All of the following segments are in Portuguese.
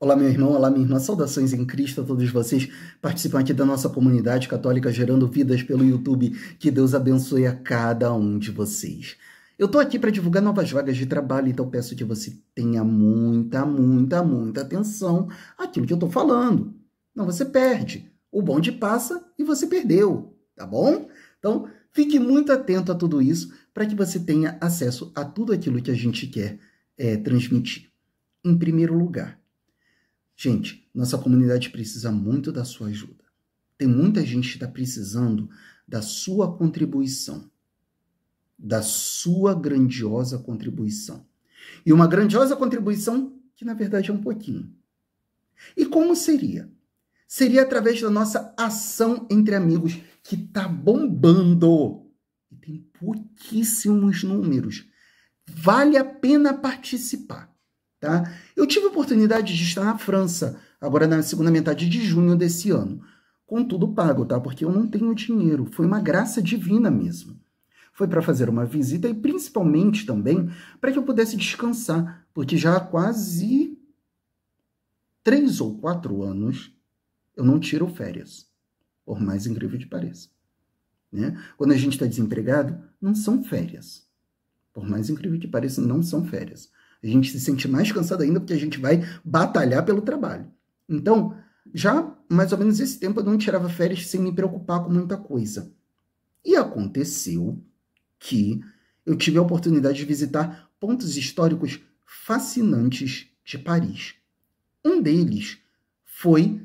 Olá, meu irmão, olá, minha irmã, saudações em Cristo a todos vocês, participam aqui da nossa comunidade católica Gerando Vidas pelo YouTube. Que Deus abençoe a cada um de vocês. Eu estou aqui para divulgar novas vagas de trabalho, então peço que você tenha muita, muita, muita atenção àquilo que eu estou falando. Não, você perde. O bonde passa e você perdeu, tá bom? Então, fique muito atento a tudo isso para que você tenha acesso a tudo aquilo que a gente quer é, transmitir. Em primeiro lugar, Gente, nossa comunidade precisa muito da sua ajuda. Tem muita gente que está precisando da sua contribuição, da sua grandiosa contribuição. E uma grandiosa contribuição que, na verdade, é um pouquinho. E como seria? Seria através da nossa ação entre amigos, que está bombando. E tem pouquíssimos números. Vale a pena participar. Tá? Eu tive a oportunidade de estar na França, agora na segunda metade de junho desse ano. Com tudo pago, tá? Porque eu não tenho dinheiro. Foi uma graça divina mesmo. Foi para fazer uma visita e principalmente também para que eu pudesse descansar, porque já há quase três ou quatro anos eu não tiro férias, por mais incrível que pareça. Né? Quando a gente está desempregado, não são férias. Por mais incrível que pareça, não são férias. A gente se sente mais cansado ainda porque a gente vai batalhar pelo trabalho. Então, já mais ou menos esse tempo eu não tirava férias sem me preocupar com muita coisa. E aconteceu que eu tive a oportunidade de visitar pontos históricos fascinantes de Paris. Um deles foi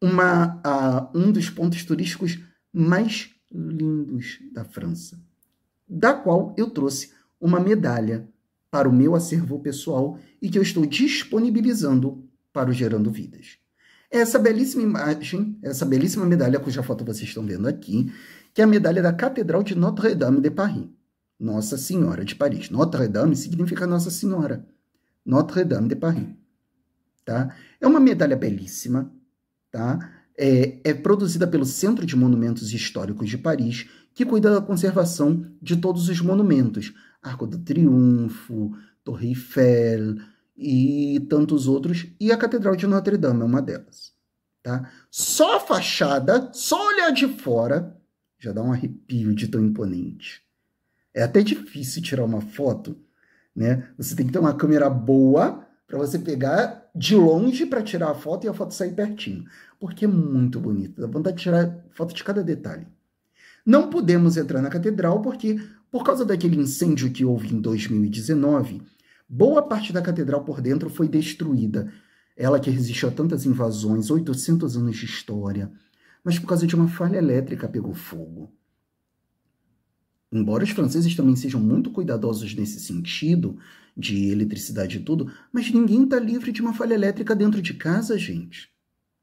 uma, uh, um dos pontos turísticos mais lindos da França, da qual eu trouxe uma medalha para o meu acervo pessoal e que eu estou disponibilizando para o Gerando Vidas. Essa belíssima imagem, essa belíssima medalha cuja foto vocês estão vendo aqui, que é a medalha da Catedral de Notre-Dame de Paris. Nossa Senhora de Paris. Notre-Dame significa Nossa Senhora. Notre-Dame de Paris. Tá? É uma medalha belíssima, tá? É, é, produzida pelo Centro de Monumentos Históricos de Paris, que cuida da conservação de todos os monumentos, Arco do Triunfo, Torre Eiffel e tantos outros, e a Catedral de Notre Dame é uma delas. Tá? Só a fachada, só olhar de fora, já dá um arrepio de tão imponente. É até difícil tirar uma foto, né? Você tem que ter uma câmera boa para você pegar de longe para tirar a foto e a foto sair pertinho, porque é muito bonito. Dá vontade de tirar foto de cada detalhe. Não podemos entrar na catedral porque por causa daquele incêndio que houve em 2019, boa parte da catedral por dentro foi destruída. Ela que resistiu a tantas invasões, 800 anos de história, mas por causa de uma falha elétrica pegou fogo. Embora os franceses também sejam muito cuidadosos nesse sentido, de eletricidade e tudo, mas ninguém está livre de uma falha elétrica dentro de casa, gente.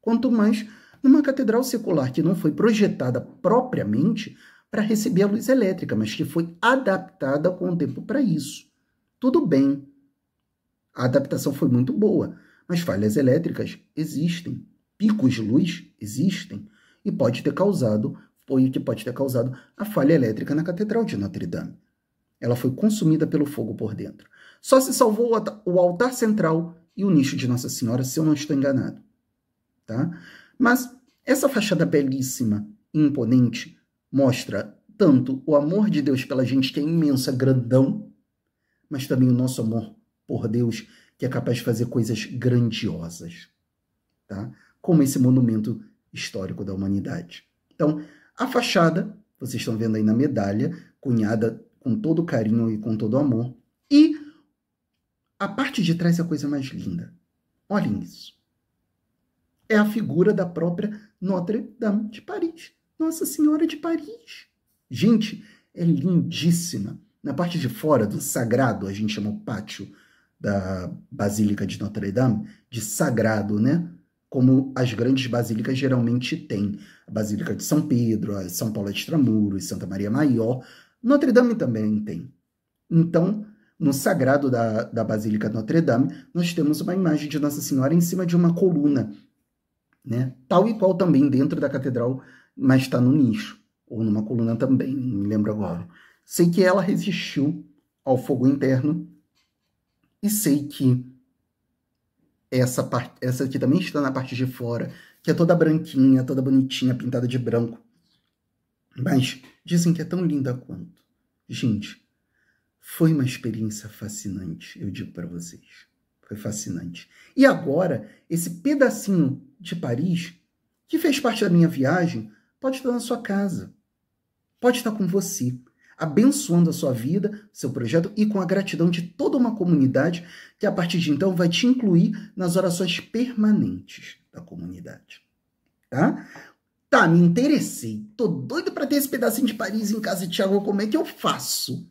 Quanto mais numa catedral secular que não foi projetada propriamente para receber a luz elétrica, mas que foi adaptada com o tempo para isso. Tudo bem. A adaptação foi muito boa, mas falhas elétricas existem, picos de luz existem e pode ter causado, foi o que pode ter causado a falha elétrica na Catedral de Notre Dame. Ela foi consumida pelo fogo por dentro. Só se salvou o altar central e o nicho de Nossa Senhora, se eu não estou enganado. Tá? Mas essa fachada belíssima e imponente mostra tanto o amor de Deus pela gente, que é imensa, grandão, mas também o nosso amor por Deus, que é capaz de fazer coisas grandiosas, tá? como esse monumento histórico da humanidade. Então, a fachada, vocês estão vendo aí na medalha, cunhada com todo carinho e com todo amor, e a parte de trás é a coisa mais linda. Olhem isso. É a figura da própria Notre Dame de Paris. Nossa Senhora de Paris. Gente, é lindíssima. Na parte de fora do sagrado, a gente chama o pátio da Basílica de Notre Dame de sagrado, né? Como as grandes basílicas geralmente têm. A Basílica de São Pedro, a São Paulo de Tramuros, Santa Maria Maior. Notre Dame também tem. Então, no sagrado da, da Basílica de Notre Dame, nós temos uma imagem de Nossa Senhora em cima de uma coluna, né? tal e qual também dentro da Catedral mas está no nicho, ou numa coluna também, não me lembro agora. Sei que ela resistiu ao fogo interno e sei que essa parte, essa aqui também está na parte de fora, que é toda branquinha, toda bonitinha, pintada de branco. Mas dizem que é tão linda quanto. Gente, foi uma experiência fascinante, eu digo para vocês. Foi fascinante. E agora, esse pedacinho de Paris, que fez parte da minha viagem, pode estar na sua casa, pode estar com você, abençoando a sua vida, seu projeto e com a gratidão de toda uma comunidade que a partir de então vai te incluir nas orações permanentes da comunidade. Tá? Tá, me interessei. Tô doido para ter esse pedacinho de Paris em casa de Tiago. Como é que eu faço?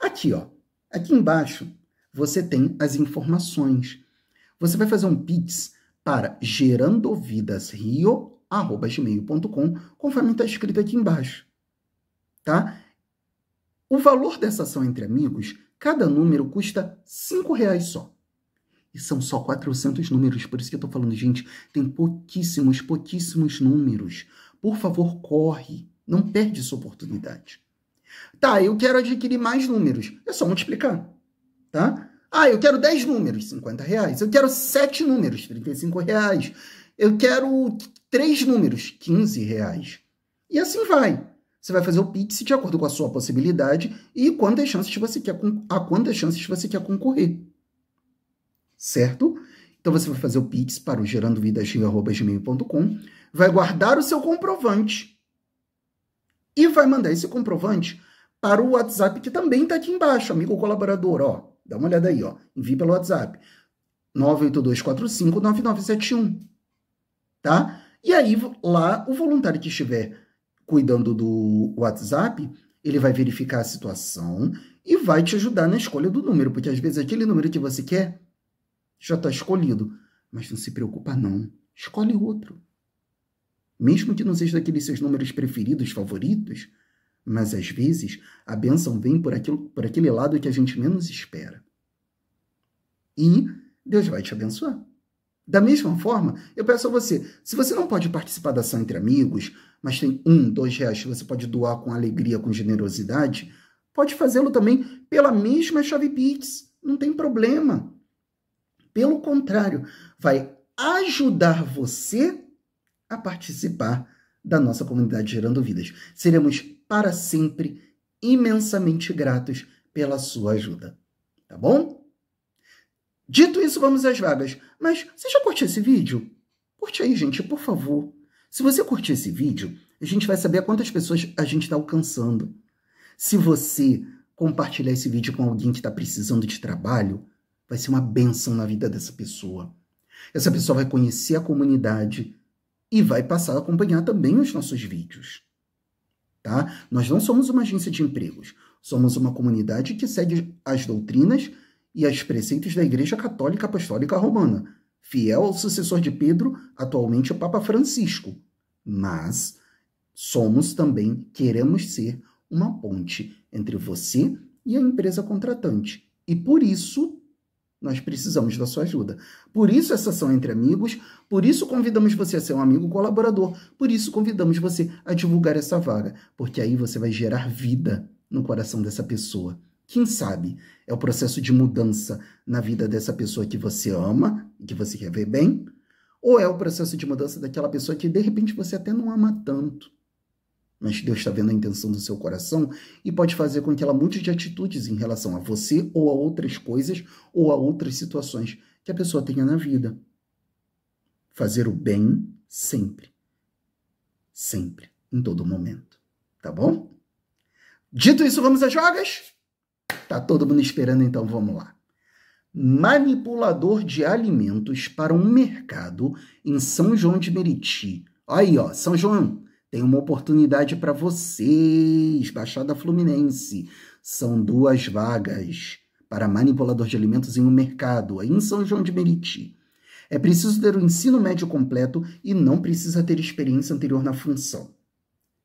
Aqui, ó. Aqui embaixo, você tem as informações. Você vai fazer um pix para gerandovidasrio gmail.com, conforme está escrito aqui embaixo. Tá? O valor dessa ação entre amigos, cada número custa cinco reais só. E são só 400 números, por isso que eu estou falando, gente, tem pouquíssimos, pouquíssimos números. Por favor, corre, não perde essa oportunidade. Tá, eu quero adquirir mais números, é só multiplicar, tá? Ah, eu quero 10 números, 50 reais. Eu quero 7 números, 35 reais eu quero três números, 15 reais. E assim vai. Você vai fazer o Pix de acordo com a sua possibilidade e quantas chances você quer, a quantas chances você quer concorrer. Certo? Então você vai fazer o Pix para o gerandovidas.gmail.com, vai guardar o seu comprovante e vai mandar esse comprovante para o WhatsApp que também está aqui embaixo, amigo colaborador, ó. Dá uma olhada aí, ó. Envie pelo WhatsApp. 98245 9971 tá? E aí lá o voluntário que estiver cuidando do WhatsApp, ele vai verificar a situação e vai te ajudar na escolha do número, porque às vezes aquele número que você quer já está escolhido, mas não se preocupa não, escolhe outro. Mesmo que não seja daqueles seus números preferidos, favoritos, mas às vezes a bênção vem por, aquilo, por aquele lado que a gente menos espera. E Deus vai te abençoar. Da mesma forma, eu peço a você, se você não pode participar da ação entre amigos, mas tem um, dois reais que você pode doar com alegria, com generosidade, pode fazê-lo também pela mesma chave Pix, não tem problema. Pelo contrário, vai ajudar você a participar da nossa comunidade Gerando Vidas. Seremos para sempre imensamente gratos pela sua ajuda. Tá bom? Dito isso, vamos às vagas. Mas você já curtiu esse vídeo? Curte aí, gente, por favor. Se você curtir esse vídeo, a gente vai saber quantas pessoas a gente está alcançando. Se você compartilhar esse vídeo com alguém que está precisando de trabalho, vai ser uma benção na vida dessa pessoa. Essa pessoa vai conhecer a comunidade e vai passar a acompanhar também os nossos vídeos. Tá? Nós não somos uma agência de empregos, somos uma comunidade que segue as doutrinas e aos preceitos da Igreja Católica Apostólica Romana, fiel ao sucessor de Pedro, atualmente o Papa Francisco. Mas somos também, queremos ser uma ponte entre você e a empresa contratante. E por isso nós precisamos da sua ajuda. Por isso essa ação entre amigos, por isso convidamos você a ser um amigo colaborador, por isso convidamos você a divulgar essa vaga, porque aí você vai gerar vida no coração dessa pessoa. Quem sabe é o processo de mudança na vida dessa pessoa que você ama e que você quer ver bem, ou é o processo de mudança daquela pessoa que de repente você até não ama tanto. Mas Deus está vendo a intenção do seu coração e pode fazer com que ela mude de atitudes em relação a você ou a outras coisas ou a outras situações que a pessoa tenha na vida. Fazer o bem sempre. Sempre. Em todo momento. Tá bom? Dito isso, vamos às jogas? Tá todo mundo esperando, então vamos lá. Manipulador de alimentos para um mercado em São João de Meriti. Aí, ó, São João, tem uma oportunidade para vocês, Baixada Fluminense. São duas vagas para manipulador de alimentos em um mercado, aí em São João de Meriti. É preciso ter o ensino médio completo e não precisa ter experiência anterior na função.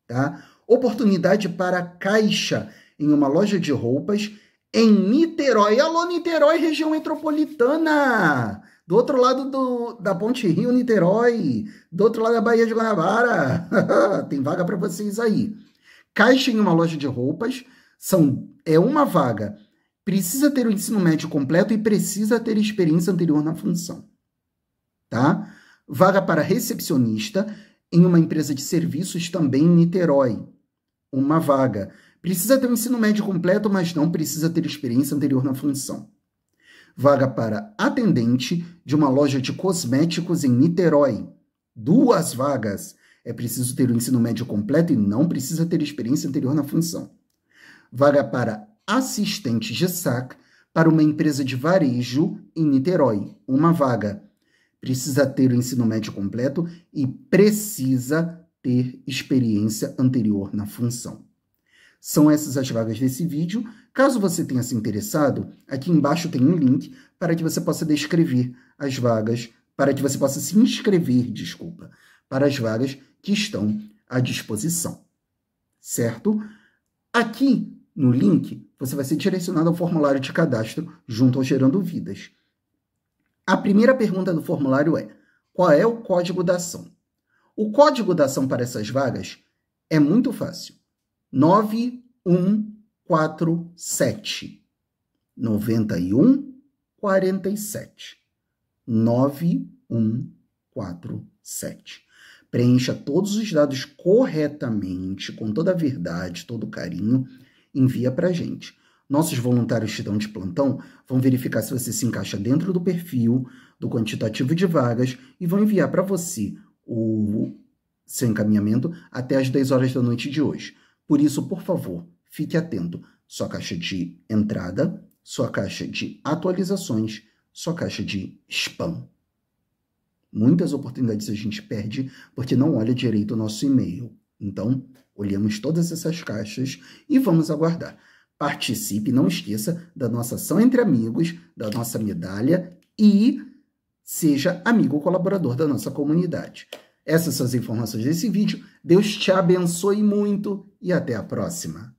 Tá? Oportunidade para caixa em uma loja de roupas em Niterói. Alô, Niterói, região metropolitana! Do outro lado do, da Ponte Rio, Niterói. Do outro lado da Bahia de Guanabara. Tem vaga para vocês aí. Caixa em uma loja de roupas são é uma vaga. Precisa ter o ensino médio completo e precisa ter experiência anterior na função. Tá? Vaga para recepcionista em uma empresa de serviços também em Niterói. Uma vaga Precisa ter um ensino médio completo, mas não precisa ter experiência anterior na função. Vaga para atendente de uma loja de cosméticos em Niterói. Duas vagas. É preciso ter o um ensino médio completo e não precisa ter experiência anterior na função. Vaga para assistente de SAC para uma empresa de varejo em Niterói. Uma vaga. Precisa ter o ensino médio completo e precisa ter experiência anterior na função. São essas as vagas desse vídeo. Caso você tenha se interessado, aqui embaixo tem um link para que você possa descrever as vagas, para que você possa se inscrever, desculpa, para as vagas que estão à disposição. Certo? Aqui no link, você vai ser direcionado ao formulário de cadastro junto ao Gerando Vidas. A primeira pergunta do formulário é: qual é o código da ação? O código da ação para essas vagas é muito fácil. 9147 9147 9147 preencha todos os dados corretamente, com toda a verdade, todo o carinho, envia para a gente. Nossos voluntários que estão de plantão vão verificar se você se encaixa dentro do perfil, do quantitativo de vagas e vão enviar para você o seu encaminhamento até as 10 horas da noite de hoje. Por isso, por favor, fique atento. Sua caixa de entrada, sua caixa de atualizações, sua caixa de spam. Muitas oportunidades a gente perde porque não olha direito o nosso e-mail. Então, olhamos todas essas caixas e vamos aguardar. Participe, não esqueça da nossa ação entre amigos, da nossa medalha e seja amigo ou colaborador da nossa comunidade. Essas são as informações desse vídeo. Deus te abençoe muito e até a próxima.